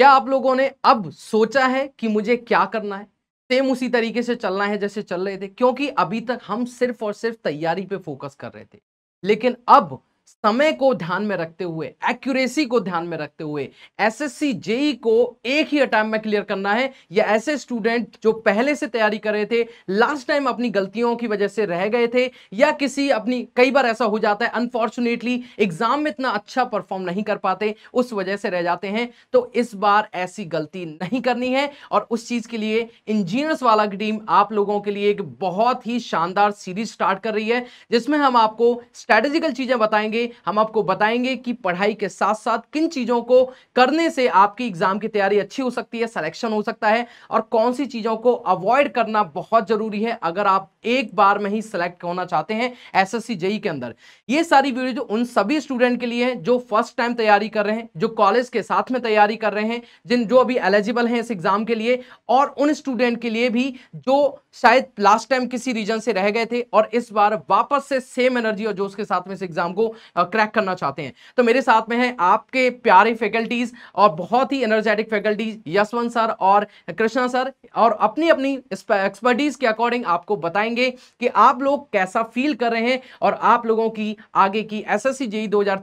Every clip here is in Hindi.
क्या आप लोगों ने अब सोचा है कि मुझे क्या करना है सेम उसी तरीके से चलना है जैसे चल रहे थे क्योंकि अभी तक हम सिर्फ और सिर्फ तैयारी पे फोकस कर रहे थे लेकिन अब समय को ध्यान में रखते हुए एक्यूरेसी को ध्यान में रखते हुए एसएससी जेई e को एक ही अटैम्प में क्लियर करना है या ऐसे स्टूडेंट जो पहले से तैयारी कर रहे थे लास्ट टाइम अपनी गलतियों की वजह से रह गए थे या किसी अपनी कई बार ऐसा हो जाता है अनफॉर्चुनेटली एग्जाम में इतना अच्छा परफॉर्म नहीं कर पाते उस वजह से रह जाते हैं तो इस बार ऐसी गलती नहीं करनी है और उस चीज के लिए इंजीनियर्स वाला की टीम आप लोगों के लिए एक बहुत ही शानदार सीरीज स्टार्ट कर रही है जिसमें हम आपको स्ट्रेटेजिकल चीजें बताएंगे हम आपको बताएंगे कि पढ़ाई के साथ साथ किन चीज़ों को करने से आपकी एग्ज़ाम की तैयारी अच्छी हो सकती है सिलेक्शन हो सकता है और कौन सी चीज़ों को अवॉइड करना बहुत ज़रूरी है अगर आप एक बार में ही सिलेक्ट होना चाहते हैं एस एस e के अंदर ये सारी वीडियो उन सभी स्टूडेंट के लिए है जो फर्स्ट टाइम तैयारी कर रहे हैं जो कॉलेज के साथ में तैयारी कर रहे हैं जिन जो अभी एलिजिबल हैं इस एग्ज़ाम के लिए और उन स्टूडेंट के लिए भी जो शायद लास्ट टाइम किसी रीजन से रह गए थे और इस बार वापस से सेम एनर्जी और जोश के साथ में इस एग्जाम को क्रैक करना चाहते हैं तो मेरे साथ में हैं आपके प्यारे फैकल्टीज और बहुत ही एनर्जेटिक फैकल्टीज यशवंत सर और कृष्णा सर और अपनी अपनी एक्सपर्टीज के अकॉर्डिंग आपको बताएंगे कि आप लोग कैसा फील कर रहे हैं और आप लोगों की आगे की एस e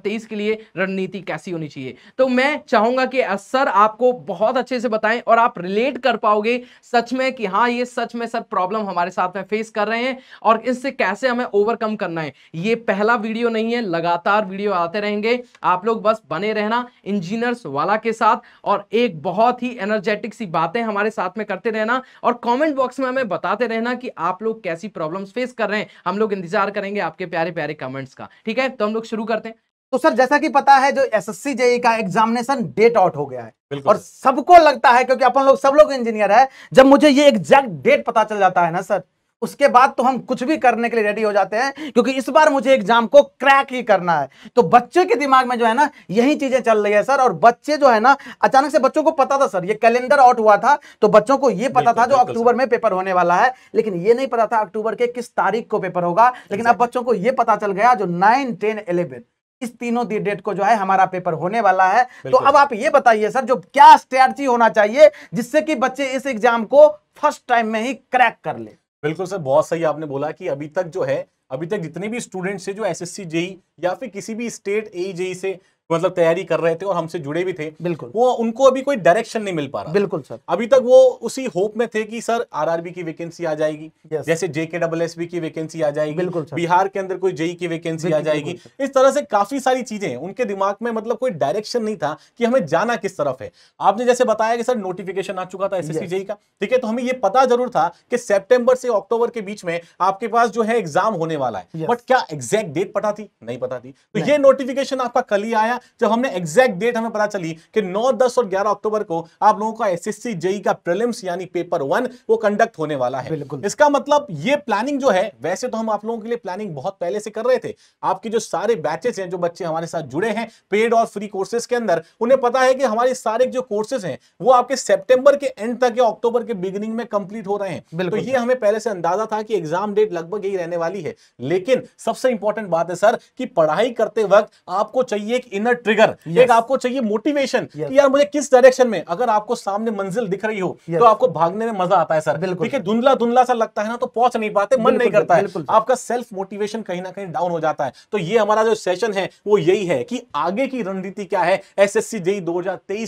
एस के लिए रणनीति कैसी होनी चाहिए तो मैं चाहूंगा कि सर आपको बहुत अच्छे से बताएं और आप रिलेट कर पाओगे सच में कि हाँ ये सच में सर प्रॉब्लम हमारे साथ में फेस कर रहे हैं और इससे कैसे हमें ओवरकम करना है ये पहला वीडियो नहीं है लगातार वीडियो आते रहेंगे आप लोग बस बने रहना इंजीनियर्स वाला के साथ और एक बहुत ही एनर्जेटिक सी बातें हमारे साथ में करते रहना और कॉमेंट बॉक्स में हमें बताते रहना कि आप लोग कैसी प्रॉब्लम फेस कर रहे हैं हम लोग इंतजार करेंगे आपके प्यारे प्यारे कमेंट्स का ठीक है तो हम लोग शुरू करते हैं तो सर जैसा कि पता है जो एसएससी जेई e का एग्जामिनेशन डेट आउट हो गया है और सबको लगता है क्योंकि अपन लोग सब लोग इंजीनियर है जब मुझे ये एग्जैक्ट डेट पता चल जाता है ना सर उसके बाद तो हम कुछ भी करने के लिए रेडी हो जाते हैं क्योंकि इस बार मुझे एग्जाम को क्रैक ही करना है तो बच्चे के दिमाग में जो है ना यही चीजें चल रही है सर और बच्चे जो है ना अचानक से बच्चों को पता था सर ये कैलेंडर आउट हुआ था तो बच्चों को ये पता था जो अक्टूबर में पेपर होने वाला है लेकिन ये नहीं पता था अक्टूबर के किस तारीख को पेपर होगा लेकिन अब बच्चों को यह पता चल गया जो नाइन टेन इलेवन इस तीनों डेट को जो है हमारा पेपर होने वाला है तो अब आप ये बताइए सर जो क्या स्ट्रैटी होना चाहिए जिससे कि बच्चे इस एग्जाम को फर्स्ट टाइम में ही क्रैक कर ले बिल्कुल सर बहुत सही आपने बोला कि अभी तक जो है अभी तक जितने भी स्टूडेंट्स है जो एसएससी जेई e या फिर किसी भी स्टेट ए जेई से मतलब तैयारी कर रहे थे और हमसे जुड़े भी थे बिल्कुल वो उनको अभी कोई डायरेक्शन नहीं मिल पा रहा बिल्कुल सर अभी तक वो उसी होप में थे कि सर आरआरबी की वैकेंसी आ जाएगी जैसे जेके डबल एस की वैकेंसी आ जाएगी बिल्कुल सर. बिहार के अंदर कोई जेई e e की वैकेंसी आ जाएगी इस तरह से काफी सारी चीजें उनके दिमाग में मतलब कोई डायरेक्शन नहीं था कि हमें जाना किस तरफ है आपने जैसे बताया कि सर नोटिफिकेशन आ चुका था एस जेई e का ठीक है तो हमें ये पता जरूर था कि सेप्टेम्बर से अक्टूबर के बीच में आपके पास जो है एग्जाम होने वाला है बट क्या एग्जैक्ट डेट पता थी नहीं पता थी तो ये नोटिफिकेशन आपका कल ही आया गया जब हमने एग्जैक्ट डेट हमें पता चली कि 9, 10 और 11 अक्टूबर को आप लोगों का एस जेई e का प्रिलिम्स यानी पेपर वन वो कंडक्ट होने वाला है इसका मतलब ये प्लानिंग जो है वैसे तो हम आप लोगों के लिए प्लानिंग बहुत पहले से कर रहे थे आपके जो सारे बैचेस हैं जो बच्चे हमारे साथ जुड़े हैं पेड और फ्री कोर्सेज के अंदर उन्हें पता है कि हमारे सारे जो कोर्सेज हैं वो आपके सेप्टेम्बर के एंड तक या अक्टूबर के बिगिनिंग में कंप्लीट हो रहे हैं तो ये हमें पहले से अंदाजा था कि एग्जाम डेट लगभग यही रहने वाली है लेकिन सबसे इंपॉर्टेंट बात है सर कि पढ़ाई करते वक्त आपको चाहिए एक इन अंदर ट्रिगर yes. एक आपको चाहिए मोटिवेशन yes. यार मुझे किस डायरेक्शन में अगर आपको सामने मंजिल दिख रही हो तो yes. तो आपको भागने में मजा आता है सर बिल्कुल देखिए धुंधला धुंधला सा लगता है ना तो पहुंच नहीं पाते मन नहीं करता है आपका सेल्फ मोटिवेशन कहीं ना कहीं डाउन हो जाता है तो ये हमारा जो सेशन है वो यही है कि आगे की रणनीति क्या है एस एस सी जेई दो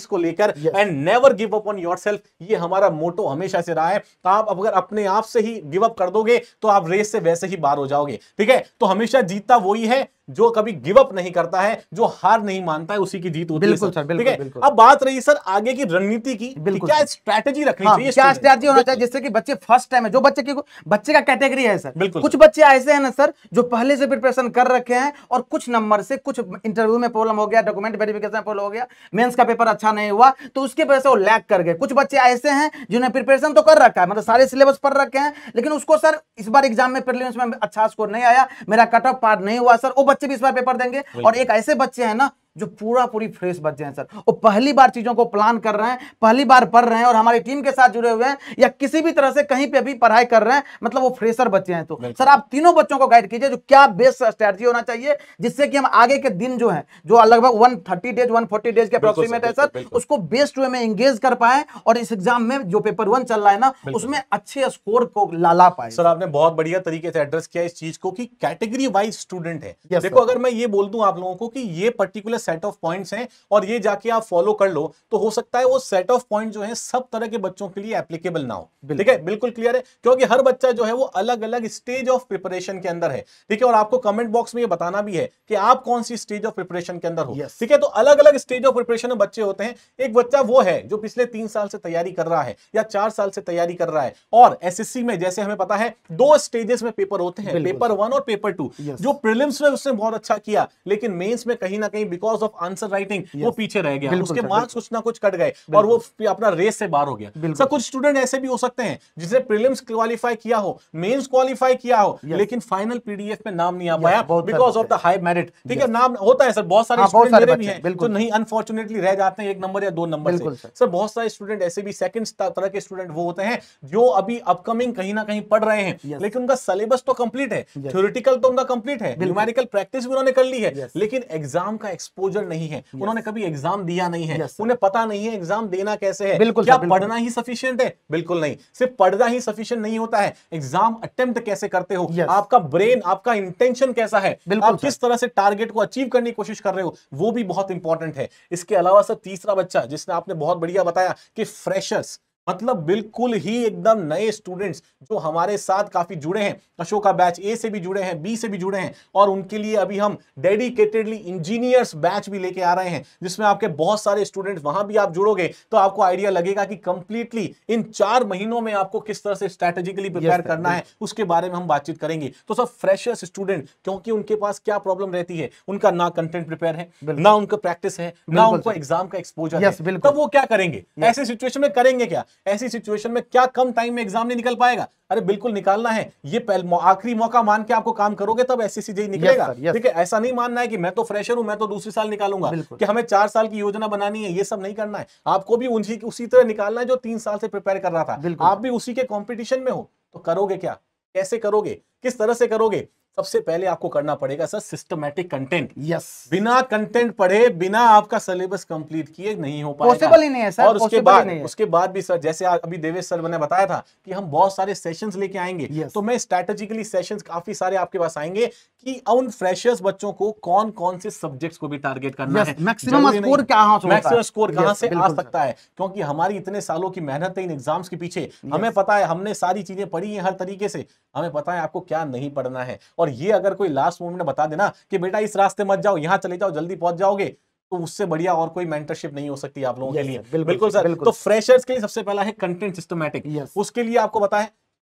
को लेकर and never give up on your ये हमारा मोटो हमेशा से रहा है आप अगर अपने आप से ही गिव अप कर दोगे तो आप रेस से वैसे ही बाहर हो जाओगे ठीक है तो हमेशा जीतता वही है जो कभी गिव अप नहीं करता है जो हार नहीं मानता है उसी की जीत होती बिल्कुल सर ठीक है अब बात रही सर आगे की रणनीति की क्या स्ट्रैटेजी रखनी हाँ, चाहिए क्या स्ट्रैटेजी होना चाहिए जिससे कि बच्चे फर्स्ट टाइम है जो बच्चे की बच्चे का कैटेगरी है सर बिल्कुल कुछ बच्चे ऐसे है ना सर जो पहले से प्रिपरेशन कर रखे हैं और कुछ नंबर से कुछ इंटरव्यू में प्रॉब्लम हो गया डॉक्यूमेंट वेरिफिकेशन प्रॉब्लम हो गया मेन्स का पेपर अच्छा नहीं हुआ तो उसके वजह से वो लैक कर गए कुछ बच्चे ऐसे हैं जिन्हें प्रिपरेशन तो कर रखा है मतलब सारे सिलेबस पढ़ रखे हैं लेकिन उसको सर इस बार एग्जाम में प्रिलिम्स में अच्छा स्कोर नहीं आया मेरा कट ऑफ पार नहीं हुआ सर वो बच्चे भी इस बार पेपर देंगे और एक ऐसे बच्चे हैं ना जो पूरा पूरी फ्रेश बच्चे हैं सर वो पहली बार चीज़ों को प्लान कर रहे हैं पहली बार पढ़ रहे हैं और हमारी टीम के साथ जुड़े हुए हैं या किसी भी तरह से कहीं पे भी पढ़ाई कर रहे हैं मतलब वो फ्रेशर बच्चे हैं तो सर आप तीनों बच्चों को गाइड कीजिए जो क्या बेस्ट स्ट्रैटेजी होना चाहिए जिससे कि हम आगे के दिन जो है जो लगभग वन डेज वन डेज के अप्रोक्सीमेट है सर उसको बेस्ट वे में एंगेज कर पाए और इस एग्जाम में जो पेपर वन चल रहा है ना उसमें अच्छे स्कोर को ला पाए सर आपने बहुत बढ़िया तरीके से एड्रेस किया इस चीज को कि कैटेगरी वाइज स्टूडेंट है देखो अगर मैं ये बोल दूं आप लोगों को कि ये पर्टिकुलर सेट ऑफ पॉइंट्स हैं और ये जाके आप फॉलो कर लो तो हो सकता है वो सेट ऑफ पॉइंट जो है सब तरह के बच्चों के लिए एप्लीकेबल ना हो ठीक है बिल्कुल क्लियर है क्योंकि हर बच्चा जो है वो अलग अलग स्टेज ऑफ प्रिपरेशन के अंदर है ठीक है और आपको कमेंट बॉक्स में ये बताना भी है कि आप कौन सी स्टेज ऑफ प्रिपरेशन के अंदर हो ठीक है तो अलग अलग स्टेज ऑफ प्रिपरेशन में बच्चे होते हैं एक बच्चा वो है जो पिछले तीन साल से तैयारी कर रहा है या चार साल से तैयारी कर रहा है और एस में जैसे हमें पता है दो स्टेजेस में पेपर होते हैं पेपर वन और पेपर टू जो प्रिलिम्स में उसने बहुत अच्छा किया लेकिन मेन्स में कहीं ना कहीं because because of answer writing वो पीछे रह गया उसके मार्क्स कुछ ना कुछ कट गए और वो अपना रेस से बाहर हो गया सर कुछ स्टूडेंट ऐसे भी हो सकते हैं जिसे प्रीलिम्स क्वालिफाई किया हो मेन्स क्वालिफाई किया हो लेकिन फाइनल पीडीएफ में नाम नहीं आ पाया because of the high merit ठीक है नाम होता है सर बहुत सारे हाँ, स्टूडेंट भी हैं जो नहीं अनफॉर्चुनेटली रह जाते हैं एक नंबर या दो नंबर से सर बहुत सारे स्टूडेंट ऐसे भी सेकंड तरह के स्टूडेंट वो होते हैं जो अभी अपकमिंग कहीं ना कहीं पढ़ रहे हैं लेकिन उनका सिलेबस तो कंप्लीट है थ्योरिटिकल तो उनका कंप्लीट है न्यूमेरिकल प्रैक्टिस भी उन्होंने कर ली है लेकिन एग्जाम का एक्सपोज एक्सपोजर नहीं है उन्होंने कभी एग्जाम दिया नहीं है उन्हें पता नहीं है एग्जाम देना कैसे है बिल्कुल क्या पढ़ना ही सफिशियंट है बिल्कुल नहीं सिर्फ पढ़ना ही सफिशियंट नहीं होता है एग्जाम अटेम्प्ट कैसे करते हो आपका ब्रेन आपका इंटेंशन कैसा है आप किस तरह से टारगेट को अचीव करने की कोशिश कर रहे हो वो भी बहुत इंपॉर्टेंट है इसके अलावा सर तीसरा बच्चा जिसने आपने बहुत बढ़िया बताया कि फ्रेशर्स मतलब बिल्कुल ही एकदम नए स्टूडेंट्स जो हमारे साथ काफी जुड़े हैं अशोका बैच ए से भी जुड़े हैं बी से भी जुड़े हैं और उनके लिए अभी हम डेडिकेटेडली इंजीनियर्स बैच भी लेके आ रहे हैं जिसमें आपके बहुत सारे स्टूडेंट्स वहां भी आप जुड़ोगे तो आपको आइडिया लगेगा कि कंप्लीटली इन चार महीनों में आपको किस तरह से स्ट्रेटेजिकली प्रिपेयर करना है उसके बारे में हम बातचीत करेंगे तो सब फ्रेशर्स स्टूडेंट क्योंकि उनके पास क्या प्रॉब्लम रहती है उनका ना कंटेंट प्रिपेयर है ना उनका प्रैक्टिस है ना उनको एग्जाम का एक्सपोजर है तब वो क्या करेंगे ऐसे सिचुएशन में करेंगे क्या ऐसी सिचुएशन में क्या कम टाइम में एग्जाम नहीं निकल पाएगा अरे बिल्कुल निकालना है ये आखिरी मौका मान के आपको काम करोगे तब एस सी निकलेगा ठीक है ऐसा नहीं मानना है कि मैं तो फ्रेशर हूं मैं तो दूसरे साल निकालूंगा कि हमें चार साल की योजना बनानी है ये सब नहीं करना है आपको भी उसी उसी तरह निकालना है जो तीन साल से प्रिपेयर कर रहा था आप भी उसी के कॉम्पिटिशन में हो तो करोगे क्या कैसे करोगे किस तरह से करोगे सबसे पहले आपको करना पड़ेगा सर सिस्टमेटिक कंटेंट यस बिना कंटेंट पढ़े बिना आपका सिलेबस कंप्लीट किए नहीं हो पाएगा पॉसिबल ही नहीं है सर और उसके बाद उसके बाद भी सर जैसे अभी देवेश सर मैंने बताया था कि हम बहुत सारे सेशंस लेके आएंगे तो मैं स्ट्रेटेजिकली सेशंस काफी सारे आपके पास आएंगे कि उन फ्रेशर्स बच्चों को कौन कौन से सब्जेक्ट्स को भी टारगेट करना yes, है मैक्सिमम स्कोर क्या मैक्सिमम स्कोर कहां से आ सकता है क्योंकि हमारी इतने सालों की मेहनत है इन एग्जाम्स के पीछे yes. हमें पता है हमने सारी चीजें पढ़ी हैं हर तरीके से हमें पता है आपको क्या नहीं पढ़ना है और ये अगर कोई लास्ट मोमेंट में बता देना कि बेटा इस रास्ते मत जाओ यहाँ चले जाओ जल्दी पहुंच जाओगे तो उससे बढ़िया और कोई मेंटरशिप नहीं हो सकती आप लोगों के लिए बिल्कुल सर तो फ्रेशर्स के लिए सबसे पहला है कंटेंट सिस्टमेटिक उसके लिए आपको पता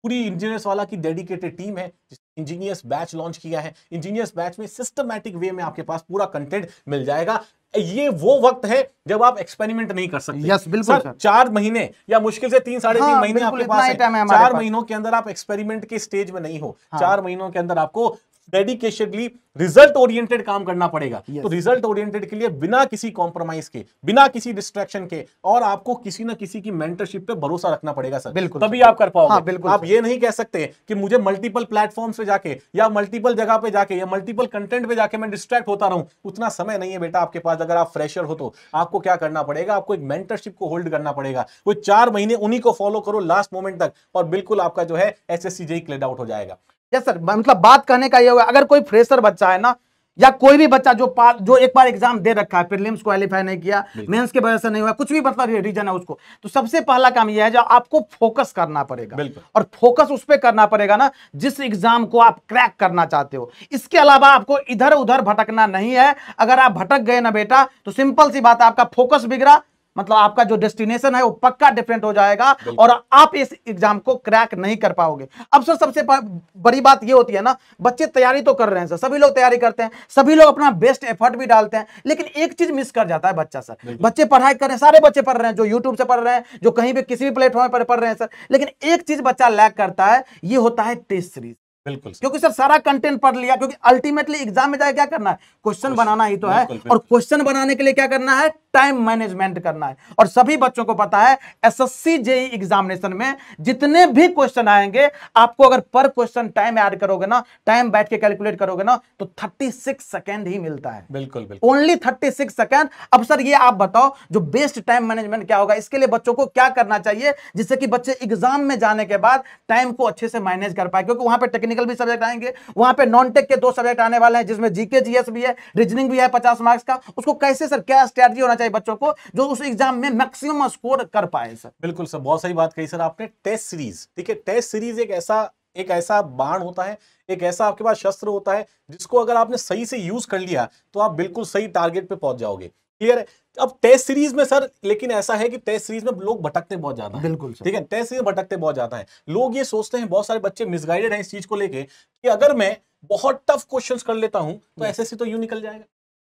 पूरी इंजीनियर्स वाला की डेडिकेटेड टीम है जिस इंजीनियर्स बैच लॉन्च किया है इंजीनियर्स बैच में सिस्टमैटिक वे में आपके पास पूरा कंटेंट मिल जाएगा ये वो वक्त है जब आप एक्सपेरिमेंट नहीं कर सकते yes, बिल्कुल सर, सर चार महीने या मुश्किल से तीन साढ़े तीन हाँ, महीने आपके पास है, है चार पास। महीनों के अंदर आप एक्सपेरिमेंट के स्टेज में नहीं हो हाँ, चार महीनों के अंदर आपको डेडिकेशनली रिजल्ट ओरिएंटेड काम करना पड़ेगा yes. तो रिजल्ट ओरिएंटेड के लिए बिना किसी कॉम्प्रोमाइज के बिना किसी डिस्ट्रैक्शन के और आपको किसी ना किसी की मेंटरशिप पे भरोसा रखना पड़ेगा सर बिल्कुल तभी आप कर पाओगे हाँ, बिल्कुल आप ये नहीं कह सकते कि मुझे मल्टीपल प्लेटफॉर्म पे जाके या मल्टीपल जगह पे जाके या मल्टीपल कंटेंट पे जाके मैं डिस्ट्रैक्ट होता रहूं उतना समय नहीं है बेटा आपके पास अगर आप फ्रेशर हो तो आपको क्या करना पड़ेगा आपको एक मेंटरशिप को होल्ड करना पड़ेगा वो चार महीने उन्हीं को फॉलो करो लास्ट मोमेंट तक और बिल्कुल आपका जो है S S C JE cleared out हो जाएगा यस सर मतलब बात कहने का ये होगा अगर कोई फ्रेशर बच्चा है ना या कोई भी बच्चा जो पास जो एक बार एग्जाम दे रखा है प्रीलिम्स क्वालिफाई नहीं किया मेंस के वजह से नहीं हुआ कुछ भी मतलब रीजन है उसको तो सबसे पहला काम यह है जो आपको फोकस करना पड़ेगा और फोकस उस पर करना पड़ेगा ना जिस एग्जाम को आप क्रैक करना चाहते हो इसके अलावा आपको इधर उधर भटकना नहीं है अगर आप भटक गए ना बेटा तो सिंपल सी बात है आपका फोकस बिगड़ा मतलब आपका जो डेस्टिनेशन है वो पक्का डिफरेंट हो जाएगा और आप इस एग्जाम को क्रैक नहीं कर पाओगे अब सर सबसे बड़ी बात ये होती है ना बच्चे तैयारी तो कर रहे हैं सर सभी लोग तैयारी करते हैं सभी लोग अपना बेस्ट एफर्ट भी डालते हैं लेकिन एक चीज मिस कर जाता है बच्चा सर बच्चे पढ़ाई कर रहे हैं सारे बच्चे पढ़ रहे हैं जो यूट्यूब से पढ़ रहे हैं जो कहीं भी किसी भी प्लेटफॉर्म पर पढ़ रहे हैं सर लेकिन एक चीज बच्चा लैक करता है ये होता है टेस्ट सीरीज बिल्कुल क्योंकि सर सारा कंटेंट पढ़ लिया क्योंकि अल्टीमेटली एग्जाम में जाए क्या करना है क्वेश्चन बनाना ही तो है और क्वेश्चन बनाने के लिए क्या करना है टाइम मैनेजमेंट करना है और सभी बच्चों को पता है एसएससी जेई एग्जामिनेशन में जितने भी क्वेश्चन आएंगे आपको अगर पर क्वेश्चन टाइम ऐड करोगे ना टाइम बैठ के कैलकुलेट करोगे ना तो 36 सेकेंड ही मिलता है बिल्कुल ओनली थर्टी सिक्स सेकेंड अब सर ये आप बताओ जो बेस्ट टाइम मैनेजमेंट क्या होगा इसके लिए बच्चों को क्या करना चाहिए जिससे कि बच्चे एग्जाम में जाने के बाद टाइम को अच्छे से मैनेज कर पाए क्योंकि वहां पर टेक्निकल भी सब्जेक्ट आएंगे वहां पर नॉन टेक के दो सब्जेक्ट आने वाले हैं जिसमें जीके जीएस भी है रीजनिंग भी है पचास मार्क्स का उसको कैसे सर क्या स्ट्रेटी होना चाहिए चाहिए बच्चों को जो उस एग्जाम में मैक्सिमम स्कोर कर पाए सर बिल्कुल सर बहुत सही बात कही सर आपने टेस्ट सीरीज ठीक है टेस्ट सीरीज एक ऐसा एक ऐसा बाण होता है एक ऐसा आपके पास शस्त्र होता है जिसको अगर आपने सही से यूज कर लिया तो आप बिल्कुल सही टारगेट पे पहुंच जाओगे क्लियर है अब टेस्ट सीरीज में सर लेकिन ऐसा है कि टेस्ट सीरीज में लोग भटकते बहुत ज्यादा बिल्कुल ठीक है टेस्ट सीरीज भटकते बहुत ज्यादा है लोग ये सोचते हैं बहुत सारे बच्चे मिसगाइडेड हैं इस चीज को लेकर कि अगर मैं बहुत टफ क्वेश्चंस कर लेता हूं तो एसएससी तो यू निकल जाएगा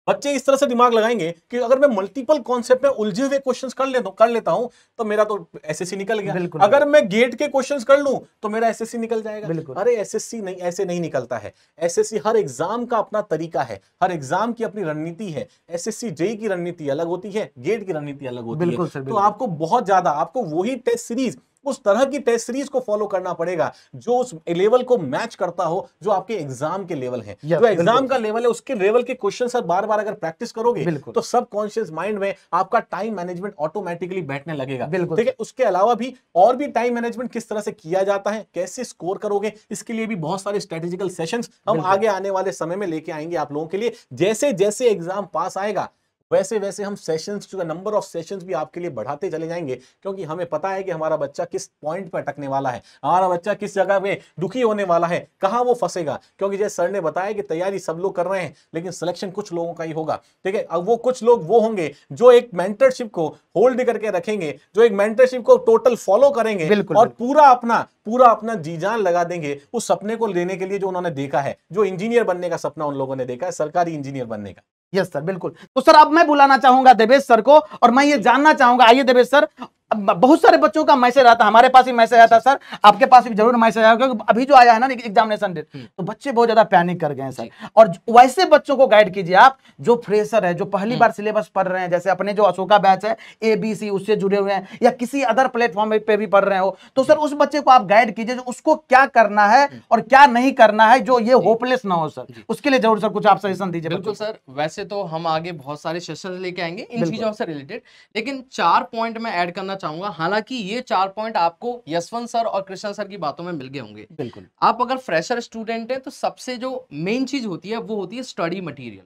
बच्चे इस तरह से दिमाग लगाएंगे कि अगर मैं मल्टीपल कॉन्सेप्ट में उलझे हुए क्वेश्चंस कर लेता कर लेता हूं तो मेरा तो एसएससी निकल गया अगर मैं गेट के क्वेश्चंस कर लूं तो मेरा एसएससी निकल जाएगा अरे एसएससी नहीं ऐसे नहीं निकलता है एसएससी हर एग्जाम का अपना तरीका है हर एग्जाम की अपनी रणनीति है एस एस की रणनीति अलग होती है गेट की रणनीति अलग होती है तो आपको बहुत ज्यादा आपको वही टेस्ट सीरीज उस तरह की टेस्ट सीरीज को फॉलो करना पड़ेगा जो उस लेवल को मैच करता हो जो आपके एग्जाम के लेवल है जो एग्जाम का लेवल है उसके लेवल के क्वेश्चन सर बार बार अगर प्रैक्टिस करोगे तो सब कॉन्शियस माइंड में आपका टाइम मैनेजमेंट ऑटोमेटिकली बैठने लगेगा ठीक है उसके अलावा भी और भी टाइम मैनेजमेंट किस तरह से किया जाता है कैसे स्कोर करोगे इसके लिए भी बहुत सारे स्ट्रेटेजिकल सेशन हम आगे आने वाले समय में लेके आएंगे आप लोगों के लिए जैसे जैसे एग्जाम पास आएगा वैसे वैसे हम सेशंस का नंबर ऑफ सेशंस भी आपके लिए बढ़ाते चले जाएंगे क्योंकि हमें पता है कि हमारा बच्चा किस पॉइंट पर अटकने वाला है हमारा बच्चा किस जगह में दुखी होने वाला है कहाँ वो फंसेगा क्योंकि जैसे सर ने बताया कि तैयारी सब लोग कर रहे हैं लेकिन सिलेक्शन कुछ लोगों का ही होगा ठीक है अब वो कुछ लोग वो होंगे जो एक मेंटरशिप को होल्ड करके रखेंगे जो एक मेंटरशिप को टोटल फॉलो करेंगे और पूरा अपना पूरा अपना जी जान लगा देंगे उस सपने को लेने के लिए जो उन्होंने देखा है जो इंजीनियर बनने का सपना उन लोगों ने देखा है सरकारी इंजीनियर बनने का यस सर बिल्कुल तो सर अब मैं बुलाना चाहूंगा देवेश सर को और मैं ये जानना चाहूंगा आइए देवेश सर बहुत सारे बच्चों का मैसेज आता हमारे पास ही मैसेज आता सर आपके पास भी जरूर मैसेज आया क्योंकि अभी जो आया है ना एग्जामिनेशन हम्म। डेट तो बच्चे बहुत ज्यादा पैनिक कर गए हैं सर और वैसे बच्चों को गाइड कीजिए आप जो फ्रेशर है जो पहली हम्म। बार सिलेबस पढ़ रहे हैं जैसे अपने जो अशोका बैच है ए बी सी उससे जुड़े हुए हैं या किसी अदर प्लेटफॉर्म पे भी पढ़ रहे हो तो सर उस बच्चे को आप गाइड कीजिए उसको क्या करना है हम्म। और क्या नहीं करना है जो ये होपलेस ना हो सर उसके लिए जरूर सर कुछ आप सजेशन दीजिए बिल्कुल सर वैसे तो हम आगे बहुत सारे सेशन लेके आएंगे इन चीजों से रिलेटेड लेकिन चार पॉइंट में एड करना करना चाहूंगा हालांकि ये चार पॉइंट आपको यशवंत सर और कृष्णा सर की बातों में मिल गए होंगे बिल्कुल आप अगर फ्रेशर स्टूडेंट हैं तो सबसे जो मेन चीज होती है वो होती है स्टडी मटेरियल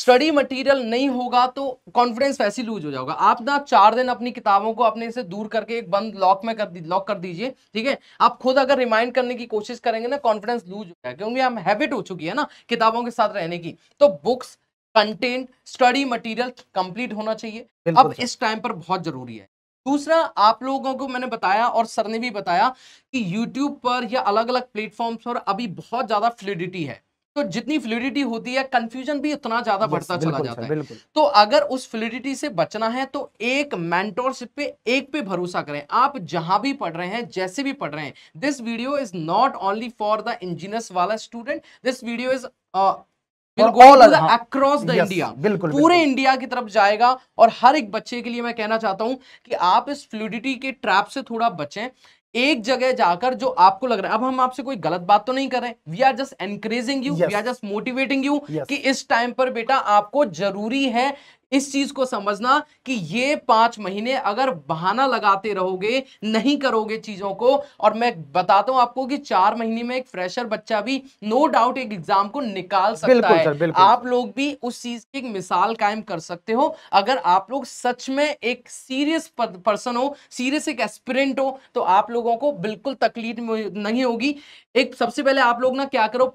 स्टडी मटेरियल नहीं होगा तो कॉन्फिडेंस वैसे लूज हो जाएगा आप ना चार दिन अपनी किताबों को अपने से दूर करके एक बंद लॉक में कर लॉक कर दीजिए ठीक है आप खुद अगर रिमाइंड करने की कोशिश करेंगे ना कॉन्फिडेंस लूज हो जाएगा क्योंकि हम हैबिट हो चुकी है ना किताबों के साथ रहने की तो books content study material complete होना चाहिए अब इस टाइम पर बहुत जरूरी है दूसरा आप लोगों को मैंने बताया और सर ने भी बताया कि YouTube पर या अलग अलग प्लेटफॉर्म्स पर अभी बहुत ज़्यादा फ्लूडिटी है तो जितनी फ्लूडिटी होती है कंफ्यूजन भी उतना ज्यादा बढ़ता चला जाता है तो अगर उस फ्लूडिटी से बचना है तो एक मेंटोरशिप पे एक पे भरोसा करें आप जहां भी पढ़ रहे हैं जैसे भी पढ़ रहे हैं this video is not only for the engineers वाला student this video is across the India पूरे इंडिया की तरफ जाएगा और हर एक बच्चे के लिए मैं कहना चाहता हूं कि आप इस फ्लूडिटी के ट्रैप से थोड़ा बचें एक जगह जाकर जो आपको लग रहा है अब हम आपसे कोई गलत बात तो नहीं कर रहे we are just encouraging you we are just motivating you कि इस टाइम पर बेटा आपको जरूरी है इस चीज को समझना कि ये पांच महीने अगर बहाना लगाते रहोगे नहीं करोगे चीजों को और मैं बताता हूं आपको कि चार महीने में एक फ्रेशर बच्चा भी नो डाउट एक एग्जाम को निकाल सकता बिल्कुल है सर, बिल्कुल। आप लोग भी उस चीज की एक मिसाल कायम कर सकते हो अगर आप लोग सच में एक सीरियस पर्सन हो सीरियस एक एस्पिरेंट हो तो आप लोगों को बिल्कुल तकलीफ नहीं होगी एक सबसे पहले आप लोग ना क्या करो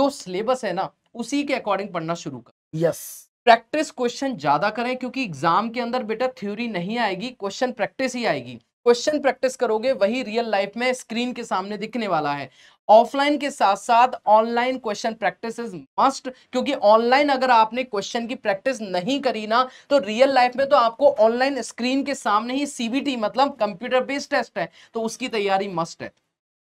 जो सिलेबस है ना उसी के अकॉर्डिंग पढ़ना शुरू करो यस yes. प्रैक्टिस क्वेश्चन ज़्यादा करें क्योंकि एग्जाम के अंदर बेटा थ्योरी नहीं आएगी क्वेश्चन प्रैक्टिस ही आएगी क्वेश्चन प्रैक्टिस करोगे वही रियल लाइफ में स्क्रीन के सामने दिखने वाला है ऑफलाइन के साथ साथ online question practice is must क्योंकि ऑनलाइन अगर आपने क्वेश्चन की प्रैक्टिस नहीं करी ना तो रियल लाइफ में तो आपको ऑनलाइन स्क्रीन के सामने ही सीबीटी मतलब कंप्यूटर बेस्ड टेस्ट है तो उसकी तैयारी मस्ट है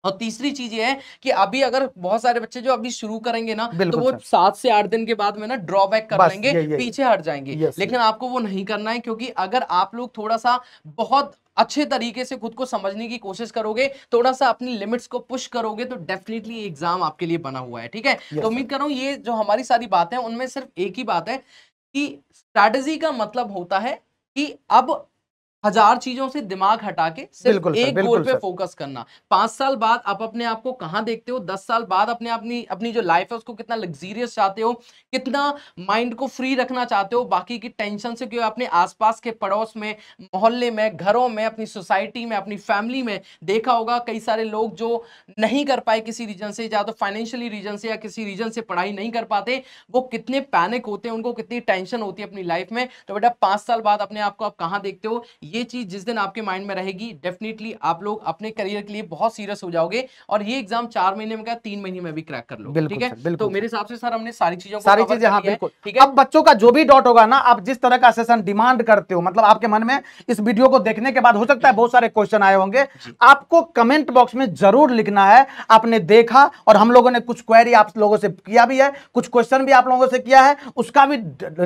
और तीसरी चीज ये है कि अभी अगर बहुत सारे बच्चे जो अभी शुरू करेंगे ना तो वो सात से आठ दिन के बाद में ना ड्रॉबैक कर लेंगे पीछे हट जाएंगे लेकिन आपको वो नहीं करना है क्योंकि अगर आप लोग थोड़ा सा बहुत अच्छे तरीके से खुद को समझने की कोशिश करोगे थोड़ा सा अपनी लिमिट्स को पुश करोगे तो डेफिनेटली एग्जाम आपके लिए बना हुआ है ठीक है तो उम्मीद कर रहा हूँ ये जो हमारी सारी बातें उनमें सिर्फ एक ही बात है कि स्ट्रैटेजी का मतलब होता है कि अब हजार चीजों से दिमाग हटा के सिर्फ एक गोल पे फोकस करना पांच साल बाद आप अपने आप को कहाँ देखते हो दस साल बाद अपने अपनी अपनी जो लाइफ है उसको कितना लग्जीरियस चाहते हो कितना माइंड को फ्री रखना चाहते हो बाकी की टेंशन से क्यों अपने आसपास के पड़ोस में मोहल्ले में घरों में अपनी सोसाइटी में अपनी फैमिली में देखा होगा कई सारे लोग जो नहीं कर पाए किसी रीजन से या तो फाइनेंशियली रीजन से या किसी रीजन से पढ़ाई नहीं कर पाते वो कितने पैनिक होते हैं उनको कितनी टेंशन होती है अपनी लाइफ में तो बेटा पांच साल बाद अपने आप को आप कहाँ देखते हो ये चीज़ जिस दिन आपके माइंड में रहेगी डेफिनेटली आप लोग अपने करियर के लिए बहुत सीरियस हो जाओगे और ये एग्जाम चार महीने में क्या तीन महीने में भी क्रैक कर लो ठीक है तो मेरे हिसाब से सर हमने सारी चीजों सारी चीजें हाँ बिल्कुल ठीक है अब बच्चों का जो भी डॉट होगा ना आप जिस तरह का सेशन डिमांड करते हो मतलब आपके मन में इस वीडियो को देखने के बाद हो सकता है बहुत सारे क्वेश्चन आए होंगे आपको कमेंट बॉक्स में जरूर लिखना है आपने देखा और हम लोगों ने कुछ क्वेरी आप लोगों से किया भी है कुछ क्वेश्चन भी आप लोगों से किया है उसका भी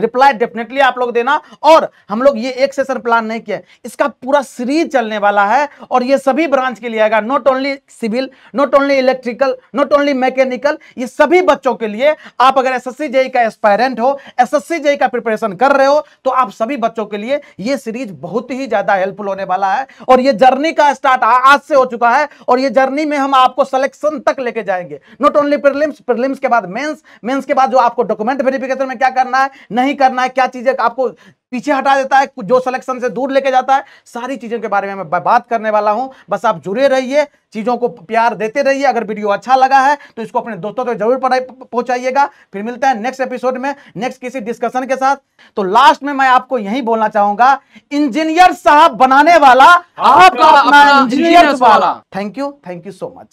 रिप्लाई डेफिनेटली आप लोग देना और हम लोग ये एक सेशन प्लान नहीं किया इसका पूरा सीरीज चलने वाला है और ये सभी ब्रांच के लिए आएगा not only civil not only electrical not only mechanical ये सभी बच्चों के लिए आप अगर एस एस e का एस्पायरेंट हो एस एस e का प्रिपरेशन कर रहे हो तो आप सभी बच्चों के लिए ये सीरीज बहुत ही ज्यादा हेल्पफुल होने वाला है और ये जर्नी का स्टार्ट आज से हो चुका है और ये जर्नी में हम आपको सिलेक्शन तक लेके जाएंगे नॉट ओनली प्रिलिम्स प्रिलिम्स के बाद मेन्स मेन्स के बाद जो आपको डॉक्यूमेंट वेरिफिकेशन में क्या करना है नहीं करना है क्या चीजें आपको पीछे हटा देता है जो सिलेक्शन से दूर लेके जाता है सारी चीज़ों के बारे में मैं बात करने वाला हूं बस आप जुड़े रहिए चीज़ों को प्यार देते रहिए अगर वीडियो अच्छा लगा है तो इसको अपने दोस्तों तक तो जरूर पहुंचाइएगा फिर मिलता है नेक्स्ट एपिसोड में नेक्स्ट किसी डिस्कशन के साथ तो लास्ट में मैं आपको यही बोलना चाहूंगा इंजीनियर साहब बनाने वाला आपका अपना इंजीनियर वाला thank you thank you so much